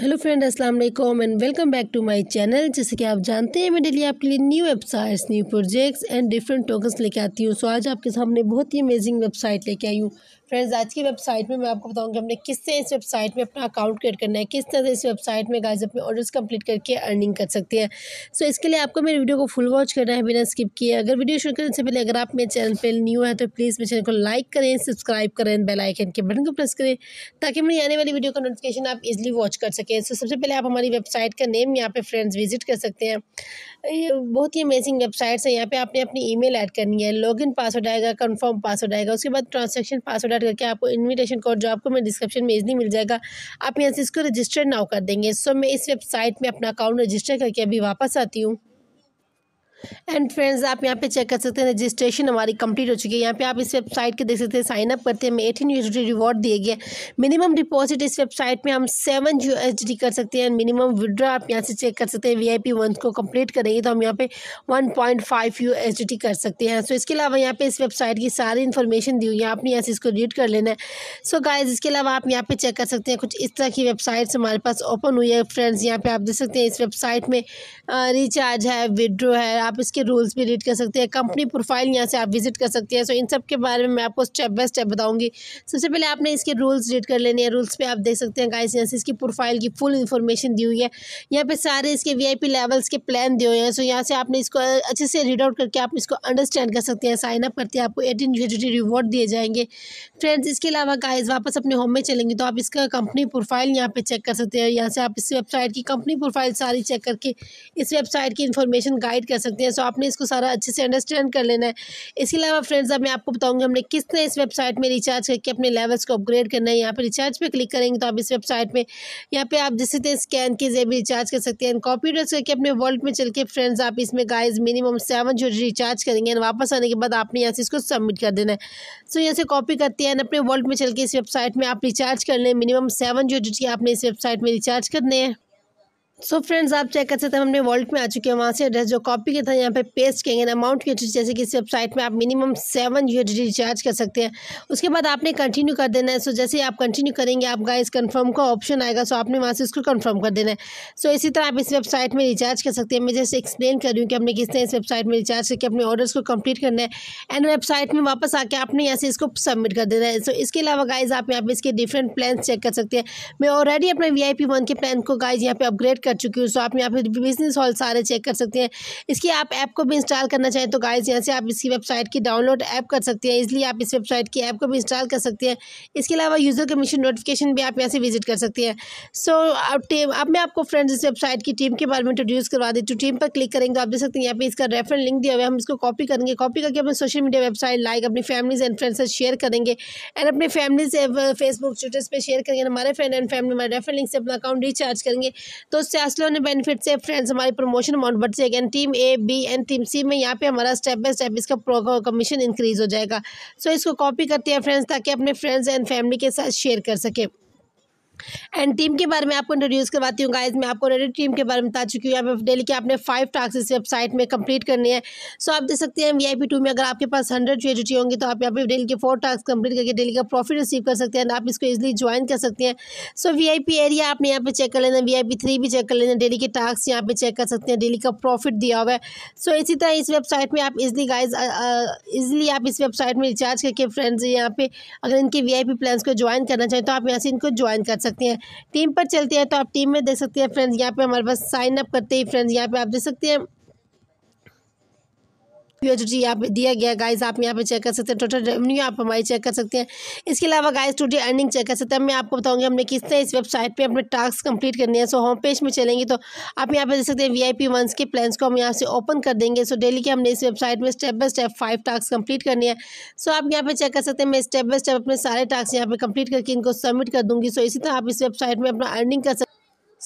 Hello friend अस्सलाम वालेकुम and welcome back to my channel जैसे कि आप जानते हैं मैं डेली आपके लिए new websites new projects and different tokens लेके आती हूँ सो आज आपके सामने बहुत ही अमेजिंग वेबसाइट लेके आई हूँ फ्रेंड्स आज की वेबसाइट में मैं आपको बताऊंगी हमने किस तरह इस वेबसाइट में अपना अकाउंट क्रिएट करना है किस तरह से इस वेबसाइट में गाइस अपने ऑर्डर्स कंप्लीट करके अर्निंग कर सकते हैं सो so, इसके लिए आपको मेरी वीडियो को फुल वॉच करना है बिना स्किप किए अगर वीडियो शुरू करने से पहले अगर आप मेरे चैनल पर न्यू है तो प्लीज़ मेरे चैनल को लाइक करें सब्सक्राइब करें बेलाइकन के बटन को प्रेस करें ताकि मेरी आने वाली वीडियो का नोटिफिकेशन आप इजिली वॉच कर सकें सो so, सबसे पहले आप हमारी वेबसाइट का नेम यहाँ पर फ्रेंड्स विजिट कर सकते हैं ये बहुत ही अमेजिंग वेबसाइट्स हैं यहाँ पर आपने अपनी ई मेल ऐड करनी है लॉग पासवर्ड आएगा कन्फर्म पासवर्ड आएगा उसके बाद ट्रांजेक्शन पासवर्ड डाउनलोड करके आपको इन्विटेशन कोड जो आपको मैं डिस्क्रिप्शन में इजनी मिल जाएगा आप यहाँ से इसको रजिस्टर नाउ कर देंगे सो मैं इस वेबसाइट में अपना अकाउंट रजिस्टर करके अभी वापस आती हूँ एंड फ्रेंड्स आप यहाँ पे चेक कर सकते हैं रजिस्ट्रेशन हमारी कंप्लीट हो चुकी है यहाँ पे आप इस वेबसाइट के देख सकते हैं साइनअप अप करते हैं हमें एटीन यू रिवॉर्ड दिए गए मिनिमम डिपॉजिट इस वेबसाइट में हम सेवन यू कर सकते हैं मिनिमम विड्रॉ आप यहाँ से चेक कर सकते हैं वी आई पी को कंप्लीट करेंगे तो हम यहाँ पे one point five U H D कर सकते हैं सो so, इसके अलावा यहाँ पे इस वेबसाइट की सारी इन्फॉर्मेशन दी हुई है आपने यहाँ से इसको रीड कर लेना है सो गाइज इसके अलावा आप यहाँ पे चेक कर सकते हैं कुछ इस तरह की वेबसाइट्स हमारे पास ओपन हुई है फ्रेंड्स यहाँ पे आप देख सकते हैं इस वेबसाइट में रिचार्ज है विड्रो है आप आप इसके रूल्स भी रीड कर सकते हैं कंपनी प्रोफाइल हाँ। यहाँ से आप विजिट कर सकते हैं सो इन सब के बारे में मैं आपको स्टेप बाय स्टेप बताऊँगी सबसे पहले आपने इसके रूल्स रीड कर लेने हैं रूल्स पे आप देख सकते हैं गाइस यहाँ से इसकी प्रोफाइल की फुल इन्फॉर्मेशन दी हुई है यहाँ पर सारे इसके वी लेवल्स के प्लान दिए हुए हैं सो यहाँ से आपने इसको अच्छे से रीड आउट करके आप इसको अंडरस्टैंड कर सकते हैं साइन अप करते हैं आपको एटीन ग्रेचुटी रिवॉर्ड दिए जाएंगे फ्रेंड्स इसके अलावा गाइज वापस अपने होम में चलेंगे तो आप इसका कंपनी प्रोफाइल यहाँ पर चेक कर सकते हैं यहाँ से आप इस वेबसाइट की कंपनी प्रोफाइल सारी चेक करके इस वेबसाइट की इन्फॉर्मेशन गाइड कर सकते सकते हैं सो आपने इसको सारा अच्छे से अंडरस्टैंड कर लेना है इसके अलावा फ्रेंड्स अब मैं आपको बताऊँगी हमने किस तरह इस वेबसाइट में रिचार्ज करके अपने लेवल्स को अपग्रेड करना है यहाँ पर रिचार्ज पर क्लिक करेंगे तो आप इस वेबसाइट में यहाँ पर आप जिससे स्कैन के जरिए भी रिचार्ज कर सकते हैं कॉम्प्यूटर्स करके अपने वर्ल्ड में चल के फ्रेंड्स आप इसमें गाइज मिनिमम सेवन जो रिचार्ज करेंगे एंड वापस आने के बाद आपने यहाँ से इसको सबमिट कर देना है सो यहाँ से कॉपी करते हैं अपने वर्ल्ड में चल के इस वेबसाइट में आप रिचार्ज कर लें मिनिमम सेवन जो आपने इस वेबसाइट में रिचार्ज करने हैं सो so फ्रेंड्स आप चेक कर सकते हैं हमने वॉल्ट में आ चुके हैं वहाँ से एड्रेस जो कॉपी के था यहाँ पे पेस्ट करेंगे अमाउंट की जैसे इस वेबसाइट में आप मिनिमम सेवन यू रिचार्ज कर सकते हैं उसके बाद आपने कंटिन्यू कर देना है सो so, जैसे आप कंटिन्यू करेंगे आप गाइस कंफर्म का ऑप्शन आएगा सो so, आपने वहाँ से इसको कन्फर्म कर देना है सो so, इसी तरह आप इस वेबसाइट में रिचार्ज कर सकते हैं मैं जैसे एक्सप्लेन कर रही हूँ कि हमने किसने इस वेबसाइट में रिचार्ज करके अपने ऑर्डर्स को कम्प्लीट करना है एंड वेबसाइट में वापस आके आपने यहाँ से इसको सबमिट कर देना है सो इसके अलावा गाइज आप यहाँ पर इसके डिफरेंट प्लान चेक कर सकते हैं मैं ऑलरेडी अपने वी आई वन के प्लान को गाइज यहाँ पर अपग्रेड कर कर चुकी हूँ सो आप यहाँ पर बिजनेस हॉल सारे चेक कर सकते हैं इसकी आप ऐप को भी इंस्टॉल करना चाहें तो गाइज यहाँ से आप इसकी वेबसाइट की डाउनलोड ऐप कर सकते हैं इसलिए आप इस वेबसाइट की ऐप को भी इंस्टॉल कर सकते हैं इसके अलावा यूज़र कमीशन नोटिफिकेशन भी आप यहाँ से विजिट कर सकते हैं सो अब टीम अब मैं आपको फ्रेंड्स इस वेबसाइट की टीम के बारे में इंट्रोड्यूस करवा देती हूँ टीम पर क्लिक करेंगे तो आप देख सकते हैं यहाँ पे इसका रेफरल लिंक दिया हुआ है हम इसको कॉपी करेंगे कॉपी करके अपने सोशल मीडिया वेबसाइट लाइक अपनी फैमिलीज एंड फ्रेंड्स से शेयर करेंगे एंड अपने फैमिली से फेसबुक ट्विटर्स पर शेयर करेंगे हमारे फ्रेंड एंड फैमिली हमारे रेफरल लिंक से अपना अकाउंट रिचार्ज करेंगे तो से असलों बेनिफिट से फ्रेंड्स हमारी प्रमोशन अमाउंट बढ़ जाएगी and team A B and team C में यहाँ पे हमारा स्टेप बाय स्टेप इसका कमीशन इंक्रीज हो जाएगा सो so, इसको कॉपी करते हैं फ्रेंड्स ताकि अपने फ्रेंड्स एंड फैमिली के साथ शेयर कर सकें एंड टीम के बारे में आपको इंट्रोड्यूस करवाती हूँ गाइज मैं आपको ऑलरेडी टीम के बारे में बता चुकी हूँ यहाँ पे डेली के आपने फाइव टास्क इस वेबसाइट में कंप्लीट करने हैं सो आप देख सकते हैं वी आई पी टू में अगर आपके पास हंड्रेड जो होंगी तो आप यहाँ पे डेली के फोर टास्क कंप्लीट करके डेली का प्रॉफिट रिसीव कर सकते हैं आप इसको इजिली ज्वाइन कर सकते हैं so V I P area आपने यहाँ पे चेक कर लेना वी आई पी थ्री भी चेक कर लेना डेली के टास्क यहाँ पे चेक कर सकते हैं डेली का प्रॉफिट दिया हुआ है सो इसी तरह इस वेबसाइट में आप इजली गाइज इजिली आप इस वेबसाइट में रिचार्ज करके फ्रेंड्स यहाँ पे अगर इनके वी आई पी प्लान्स को ज्वाइन करना चाहें तो आप यहाँ से इनको ज्वाइन कर सकते सकते हैं टीम पर चलते हैं तो आप टीम में देख सकते हैं फ्रेंड्स यहाँ पे हमारे पास साइन अप करते ही फ्रेंड्स यहाँ पे आप देख सकते हैं पीओडीटी यहाँ पे दिया गया गाइस आप यहाँ पे चेक कर सकते हैं टोटल रेवेन्यू आप हमारी चेक कर सकते हैं इसके अलावा गाइस टूडे अर्निंग चेक कर सकते हैं मैं आपको बताऊँगी हमने किसने इस वेबसाइट पर अपने टास्क कंप्लीट करने हैं सो होम पेज में चलेंगे तो आप यहाँ पे देख सकते हैं वी आई के प्लान्स को हम यहाँ से ओपन कर देंगे सो डेली के हमने इस वेबसाइट में step by step five task complete करने हैं सो आप यहाँ पे चेक कर सकते हैं मैं स्टेप बाय स्टेप अपने सारे टास्क यहाँ पे कंप्लीट करके इनको सबमिट कर दूंगी सो इसी तरह आप इस वेबसाइट में अपना अर्निंग कर सकते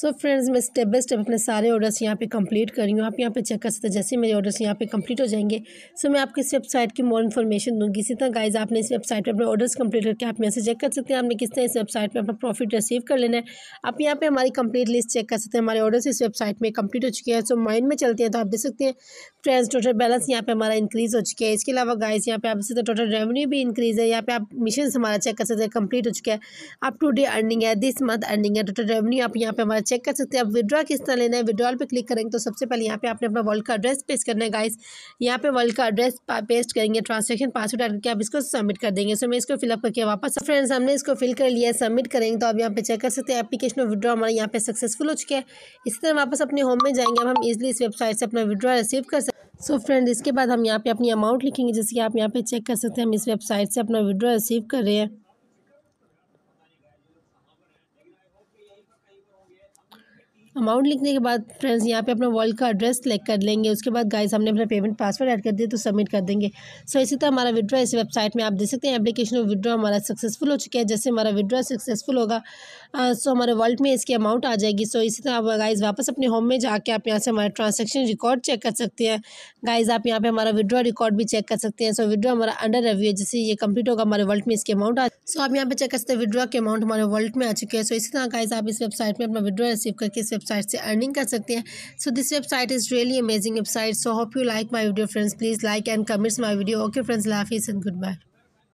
सो फ्रेंड्स मैं स्टेप बाय स्टेप अपने सारे ऑर्डर्स यहाँ पे कंप्लीट कर रही हूँ आप यहाँ पे चेक कर सकते हैं जैसे मेरे ऑर्डर्स यहाँ पे कंप्लीट हो जाएंगे सो so, मैं आपको इस वेबसाइट की मोर इन्फॉर्मेशन दूंगी इसी तरह गाइज आपने इस वेबसाइट पे अपने ऑर्डर्स कंप्लीट करके आप यहाँ से चेक कर सकते हैं आपने किस तरह इस वेबसाइट पर अपना प्रॉफिट रिसीव कर लेना है आप यहाँ पर हमारी कंप्लीट लिस्ट चेक कर सकते हैं हमारे ऑर्डर्स इस वेबसाइट में कंप्लीट हो चुके हैं सो माइंड में चलते हैं तो आप देख सकते हैं फ्रेंड्स टोटल बैलेंस यहाँ पर हमारा इंक्रीज़ हो चुका है इसके अलावा गाइज यहाँ पे आप इसी टोटल रेवन्यू भी इंक्रीज़ है यहाँ पे आप मिशन हमारा चेक कर सकते हैं कंप्लीट हो चुका है आप टू डे अर्निंग है दिस मंथ अर्निंग है टोटल रेवन्यू आप यहाँ पर हमारा चेक कर सकते हैं अब विड्रॉ किस तरह लेना है विड्रॉल पे क्लिक करेंगे तो सबसे पहले यहाँ पे आपने अपना वर्ल्ड का एड्रेस पेस्ट करना है गाइस यहाँ पे वर्ल्ड का एड्रेस पेस्ट करेंगे ट्रांजेक्शन पासवर्ड डाल करके आप इसको सबमिट कर देंगे सो मैं इसको फिलअप करके वापस फ्रेंड्स हमने इसको फिल कर लिया है सबमिट करेंगे तो आप यहाँ पे चेक कर सकते हैं एप्लीकेशन ऑफ विड्रॉ हमारे यहाँ पे सक्सेसफुल हो चुके हैं इसी तरह वापस अपने होम में जाएंगे अब हम इजिली इस वेबसाइट से अपना विड्रॉ रिसीव कर सकते सो so फ्रेंड इसके बाद हम यहाँ पे अपनी अमाउंट लिखेंगे जैसे कि आप यहाँ पे चेक कर सकते हैं हम इस वेबसाइट से अपना विड्रॉ रिसीव कर रहे हैं अमाउंट लिखने के बाद फ्रेंड्स यहाँ पे अपना वॉल का एड्रेस सेलेक्ट कर लेंगे उसके बाद गाइस हमने अपना पेमेंट पासवर्ड ऐड कर दिया तो सबमिट कर देंगे सो इसी तरह हमारा विड्रॉ इस वेबसाइट में आप देख सकते हैं एप्लीकेशन और विड्रॉ हमारा सक्सेसफुल हो चुका है जैसे हमारा विड्रॉ सक्सेसफुल होगा सो हमारे वॉल्ट में इसकी अमाउंट आ जाएगी सो इसी तरह आप गाइज़ वापस अपने होम में जाके आप यहाँ से हमारे ट्रांजेक्शन रिकॉर्ड चेक कर सकते हैं गाइज़ आप यहाँ पे हमारा विड्रॉ रिकॉर्ड भी चेक कर सकते हैं सो विड्रॉ हमारा अंडर रिव्यू है जैसे ये कंप्लीट होगा हमारे वॉल्ट में इसकी अमाउंट आ सो आप यहाँ पे चेक कर सकते हैं विड्रॉ के अमाउंट हमारे वॉल्ट में आ चुके हैं सो इसी तरह गाइज आप इस वेबसाइट में अपना विड्रॉ रिसीव करके इस वेबसाइट से अर्निंग कर सकते हैं so this website is really amazing website so hope you like my video friends please like and comments my video okay friends is and good bye